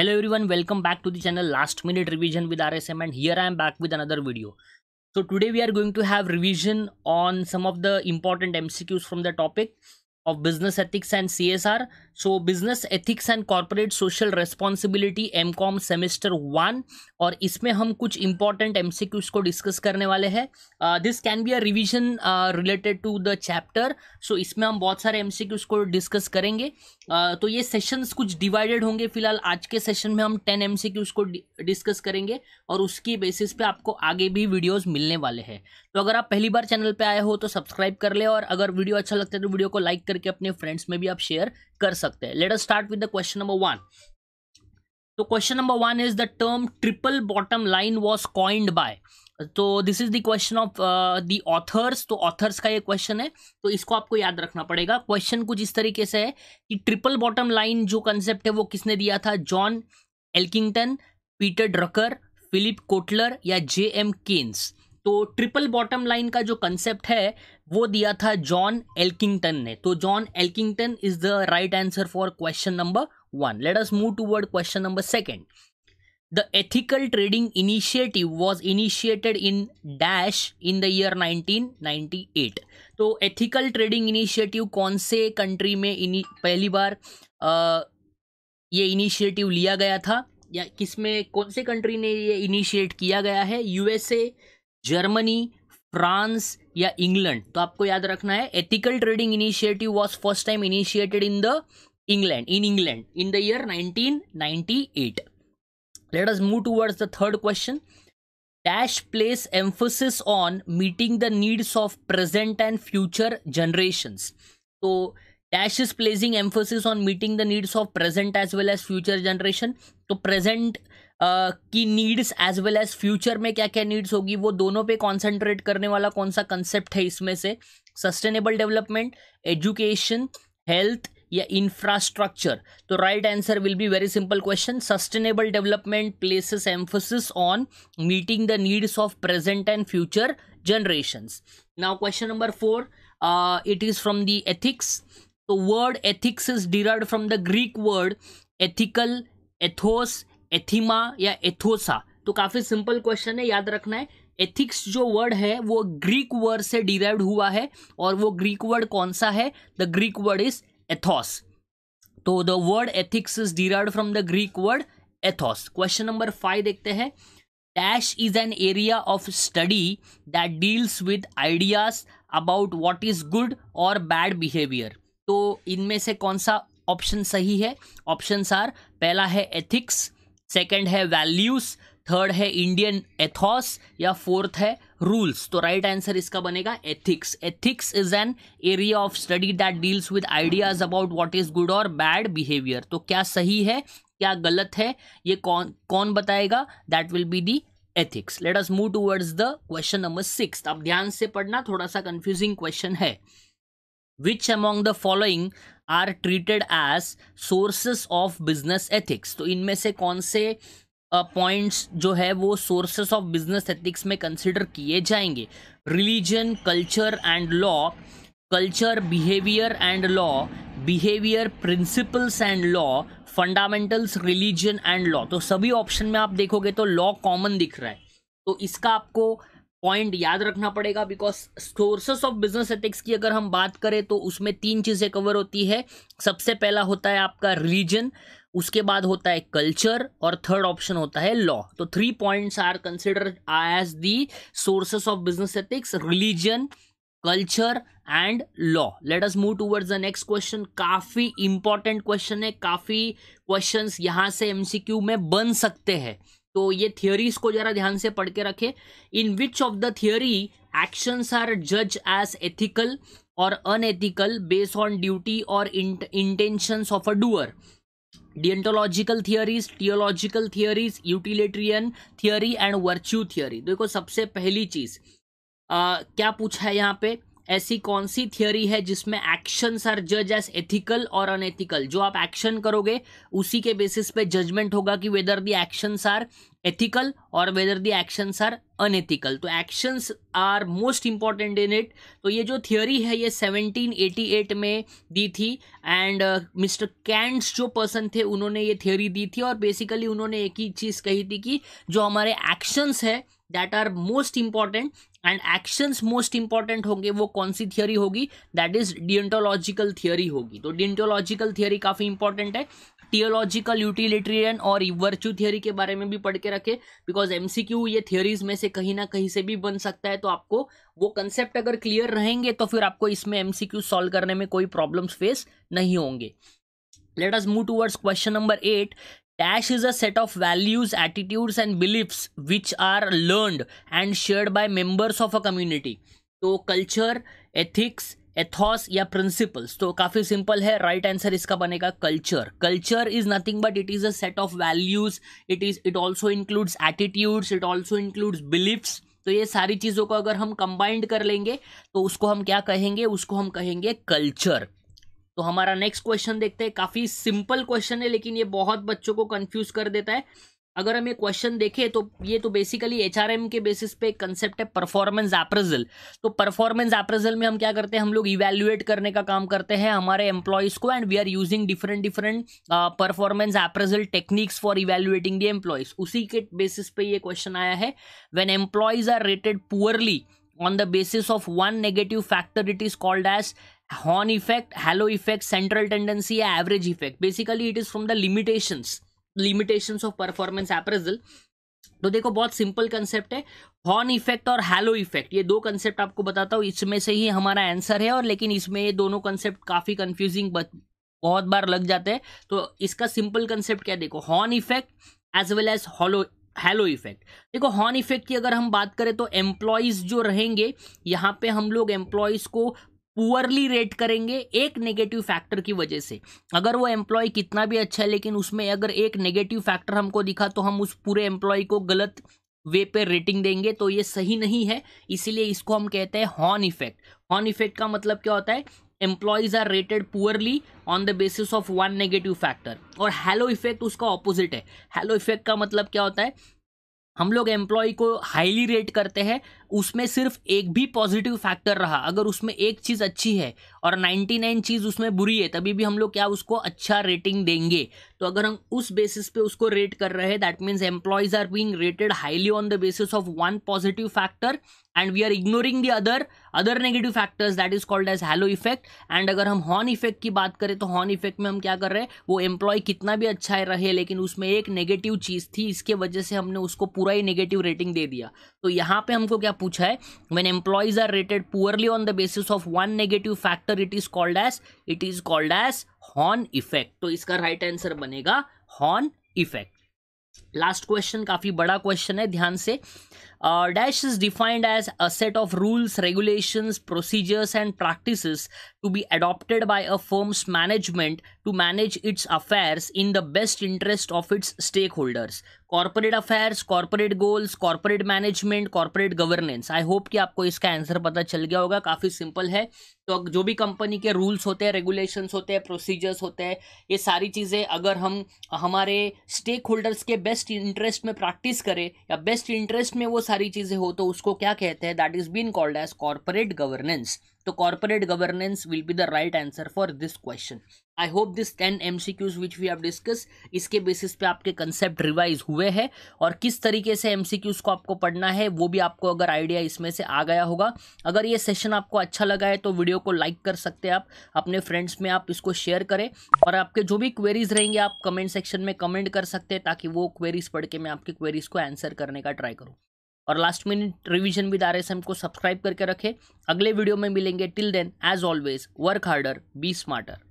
hello everyone welcome back to the channel last minute revision with rsm and here i am back with another video so today we are going to have revision on some of the important mcqs from the topic of business ethics and csr so business ethics and corporate social responsibility mcom semester 1 और इसमें हम कुछ important MCQs को discuss करने वाले हैं this can be a revision related to the chapter so इसमें हम बहुत सारे एमसीक्यूज को डिस्कस करेंगे uh, तो ये सेशंस कुछ डिवाइडेड होंगे फिलहाल आज के सेशन में हम टेन एमसीक्यूज को डिस्कस करेंगे और उसकी बेसिस पे आपको आगे भी वीडियोस मिलने वाले हैं तो अगर आप पहली बार चैनल पे आए हो तो सब्सक्राइब कर ले और अगर वीडियो अच्छा लगता है तो वीडियो को लाइक करके अपने फ्रेंड्स में भी आप शेयर कर सकते हैं let us start with the question number one तो question number one is the term triple bottom line was coined by तो this is the question of the authors तो ऑथर्स का ये क्वेश्चन है तो इसको आपको याद रखना पड़ेगा क्वेश्चन कुछ इस तरीके से है कि ट्रिपल बॉटम लाइन जो कंसेप्ट है वो किसने दिया था John Elkington Peter Drucker Philip Kotler या जे एम केन्स तो ट्रिपल बॉटम लाइन का जो कंसेप्ट है वो दिया था जॉन एल्किंगटन ने तो John Elkington is the right answer for question number one let us move toward question number second the ethical trading initiative was initiated in dash in the year 1998 तो ethical trading initiative कौन से country में पहली बार आ, ये initiative लिया गया था या किसमें कौन से कंट्री ने ये इनिशिएट किया गया है यूएसए जर्मनी फ्रांस या इंग्लैंड तो आपको याद रखना है ethical trading initiative was first time initiated in the England in England in the year 1998 let us move towards the third question dash place emphasis on meeting the needs of present and future generations तो dash is placing emphasis on meeting the needs of present as well as future generation तो present की needs as well as future में क्या क्या needs होगी वो दोनों पे कॉन्सेंट्रेट करने वाला कौन सा कंसेप्ट है इसमें से सस्टेनेबल डेवलपमेंट एजुकेशन हेल्थ या इंफ्रास्ट्रक्चर तो right answer will be very simple question sustainable development places emphasis on meeting the needs of present and future generations now question number four it is from the ethics तो word ethics is is from the Greek word ethical ethos एथिमा या एथोसा तो काफी simple question है याद रखना है एथिक्स जो वर्ड है वो ग्रीक वर्ड से डिराइव हुआ है और वो ग्रीक वर्ड कौन सा है the Greek word is ethos तो the word ethics is derive from the Greek word ethos question number five देखते हैं dash is an area of study that deals with ideas about what is good और bad behaviour तो इनमें से कौन सा option सही है ऑप्शन आर पहला है एथिक्स सेकंड है वैल्यूज थर्ड है इंडियन एथॉस या फोर्थ है रूल्स तो राइट right आंसर इसका बनेगा ethics ethics is an area of study that deals with ideas about what is good और बैड बिहेवियर तो क्या सही है क्या गलत है ये कौन कौन बताएगा that will be the ethics let us move towards the question number six आप ध्यान से पढ़ना थोड़ा सा कंफ्यूजिंग क्वेश्चन है which among the following are treated as sources of business ethics तो इनमें से कौन से पॉइंट्स uh, जो है वो सोर्सेस ऑफ बिजनेस एथिक्स में कंसिडर किए जाएंगे religion culture and law culture behaviour and law behaviour principles and law fundamentals religion and law तो सभी ऑप्शन में आप देखोगे तो लॉ कॉमन दिख रहा है तो इसका आपको पॉइंट याद रखना पड़ेगा because sources of business ethics की अगर हम बात करें तो उसमें तीन चीज़ें कवर होती है सबसे पहला होता है आपका रिलीजन उसके बाद होता है कल्चर और थर्ड ऑप्शन होता है लॉ तो three points are consider as the sources of business ethics religion culture and law let us move towards the next question काफ़ी इंपॉर्टेंट क्वेश्चन है काफ़ी क्वेश्चंस यहाँ से एमसीक्यू में बन सकते हैं तो ये थियोरीज को जरा ध्यान से पढ़ के रखें in which of the theory actions are जज एज एथिकल और अनएथिकल बेस्ड ऑन ड्यूटी और intention of a doer deontological theories teleological theories utilitarian theory and virtue theory देखो सबसे पहली चीज क्या पूछा है यहाँ पे ऐसी कौन सी थियोरी है जिसमें एक्शंस आर जज एस एथिकल और अनएथिकल जो आप एक्शन करोगे उसी के बेसिस पे जजमेंट होगा कि whether the actions are ethical और whether the actions are unethical तो actions are most important in it तो ये जो थियोरी है ये 1788 में दी थी एंड मिस्टर कैंट्स जो पर्सन थे उन्होंने ये थियोरी दी थी और बेसिकली उन्होंने एक ही चीज़ कही थी कि जो हमारे एक्शंस है that are most important and actions most important होंगे वो कौन सी थियोरी होगी दैट इज डियंटोलॉजिकल थियोरी होगी तो डियंटोलॉजिकल थियोरी काफ़ी इंपॉर्टेंट है टियोलॉजिकल यूटिलिटेरियन और वर्च्यू थियोरी के बारे में भी पढ़ के रखें बिकॉज एम ये थियोरीज में से कहीं ना कहीं से भी बन सकता है तो आपको वो कंसेप्ट अगर क्लियर रहेंगे तो फिर आपको इसमें एम सॉल्व करने में कोई प्रॉब्लम्स फेस नहीं होंगे let us move towards question number eight dash is a set of values, attitudes, and beliefs which are learned and shared by members of a community. तो कल्चर एथिक्स एथॉस या principles तो काफी simple है right right answer इसका बनेगा culture culture is nothing but it is a set of values it is it also includes attitudes it also includes beliefs तो ये सारी चीज़ों को अगर हम कंबाइंड कर लेंगे तो उसको हम क्या कहेंगे उसको हम कहेंगे कल्चर तो हमारा नेक्स्ट क्वेश्चन देखते हैं काफी सिंपल क्वेश्चन है लेकिन ये बहुत बच्चों को कंफ्यूज कर देता है अगर हम ये क्वेश्चन देखें तो ये तो बेसिकली एच के बेसिस पे कंसेप्ट है परफॉर्मेंस अप्रेजल तो परफॉर्मेंस अप्रेजल में हम क्या करते हैं हम लोग इवेल्युएट करने का काम करते हैं हमारे एम्प्लॉयज़ को and we are using different different performance appraisal techniques for evaluating the employees उसी के बेसिस पे ये क्वेश्चन आया है when employees are rated poorly on the basis of one negative factor it is called as horn effect halo effect central tendency या average effect basically it is from the limitation limitations of performance appraisal तो देखो बहुत simple concept है horn effect और hello effect ये दो concept आपको बताता हूँ इसमें से ही हमारा आंसर है और लेकिन इसमें ये दोनों कंसेप्ट काफ़ी कंफ्यूजिंग बहुत बार लग जाते हैं तो इसका सिंपल कंसेप्ट क्या देखो horn effect as well as hollow halo effect देखो हॉर्न इफेक्ट की अगर हम बात करें तो एम्प्लॉयज़ जो रहेंगे यहाँ पे हम लोग एम्प्लॉयज़ को पुअरली रेट करेंगे एक नेगेटिव फैक्टर की वजह से अगर वो एम्प्लॉय कितना भी अच्छा है लेकिन उसमें अगर एक नेगेटिव फैक्टर हमको दिखा तो हम उस पूरे एम्प्लॉय को गलत वे पे रेटिंग देंगे तो ये सही नहीं है इसीलिए इसको हम कहते हैं हॉर्न इफेक्ट हॉर्न इफेक्ट का मतलब क्या होता है employees are rated poorly on the basis of one negative factor और हेलो इफेक्ट उसका ऑपोजिट है हेलो इफेक्ट का मतलब क्या होता है हम लोग एम्प्लॉय को हाईली रेट करते हैं उसमें सिर्फ एक भी पॉजिटिव फैक्टर रहा अगर उसमें एक चीज़ अच्छी है और 99 चीज़ उसमें बुरी है तभी भी हम लोग क्या उसको अच्छा रेटिंग देंगे तो अगर हम उस बेसिस पे उसको रेट कर रहे हैं that means employees are being rated highly on the basis of one positive factor and we are ignoring the other other negative factors that is called as halo effect and अगर हम horn effect की बात करें तो horn effect में हम क्या कर रहे हैं वो एम्प्लॉय कितना भी अच्छा है रहे लेकिन उसमें एक नेगेटिव चीज़ थी इसके वजह से हमने उसको पूरा ही नेगेटिव रेटिंग दे दिया तो यहाँ पे हमको क्या पूछा है when employees are rated poorly on the basis of one negative factor it is called as it is called as horn effect तो इसका राइट right आंसर बनेगा हॉर्न इफेक्ट लास्ट क्वेश्चन काफ़ी बड़ा क्वेश्चन है ध्यान से dash is defined as a set of rules regulations procedures and practices to be adopted by a firm's management to manage its affairs in the best interest of its stakeholders corporate affairs corporate goals corporate management corporate governance I hope कि आपको इसका answer पता चल गया होगा काफ़ी simple है तो जो भी कंपनी के रूल्स होते हैं रेगुलेशंस होते हैं प्रोसीजर्स होते हैं ये सारी चीज़ें अगर हम हमारे स्टेक होल्डर्स के बेस्ट बेस्ट इंटरेस्ट में प्रैक्टिस करे या बेस्ट इंटरेस्ट में वो सारी चीज़ें हो तो उसको क्या कहते हैं that is been called as corporate governance तो corporate governance will be the right answer for this question I hope this ten M C Qs which we have discuss इसके बेसिस पे आपके कंसेप्ट रिवाइज हुए हैं और किस तरीके से एम सी क्यूज को आपको पढ़ना है वो भी आपको अगर आइडिया इसमें से आ गया होगा अगर ये सेशन आपको अच्छा लगा है तो वीडियो को लाइक कर सकते हैं आप अपने फ्रेंड्स में आप इसको शेयर करें और आपके जो भी क्वेरीज रहेंगे आप कमेंट सेक्शन में कमेंट कर सकते हैं ताकि वो क्वेरीज पढ़ के मैं आपकी क्वेरीज को आंसर करने का ट्राई करूँ और last minute revision with R S M को सब्सक्राइब करके रखें अगले वीडियो में मिलेंगे till then as always work harder be smarter